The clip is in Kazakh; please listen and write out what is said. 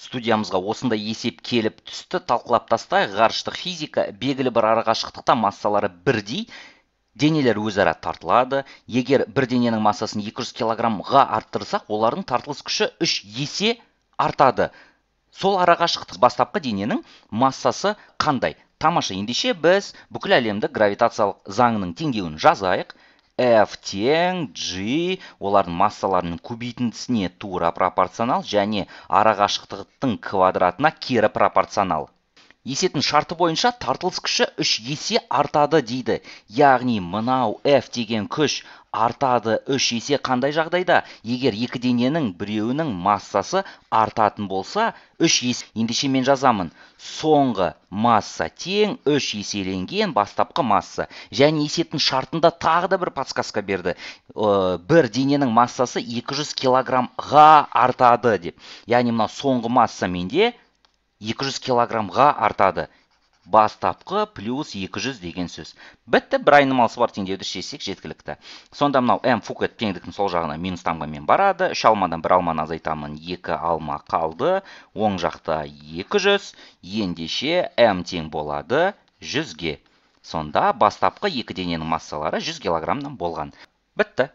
студиямызға осындай есеп келіп түсті талқылап тастай, ғарыштық физика белгілі бір арақашықтықта массалары бірдей денелер өзара тартылады егер бір дененің массасын 200 килограммға арттырсақ олардың тартылыс күші үш есе артады сол арақашықтық бастапқы дененің массасы қандай тамаша ендеше біз бүкіл әлемдік гравитациялық заңның теңдеуін жазайық f тең g олардың массаларының көбейтіндісіне тура пропорционал және арақашықтықтың квадратына кері пропорционал есетін шарты бойынша тартылыс күші үш есе артады дейді яғни мынау f деген күш артады үш есе қандай жағдайда егер екі дененің біреуінің массасы артатын болса үш есе ендеше мен жазамын соңғы масса тең үш еселенген бастапқы масса және есетін шартында тағы да бір подсказка берді Ө, бір дененің массасы 200 ға артады деп яғни мына соңғы масса менде 200 килограммға артады бастапқы плюс 200 деген сөз бітті бір айнымалысы бар теңдеуді шесек жеткілікті сонда мынау м фукет теңдіктің сол жағына минус мен барады 3 алмадан 1 алманы азайтамын екі алма қалды оң жақта 200 ендеше м тең болады 100-ге сонда бастапқы екі дененің массалары 100 килограммнан болған бітті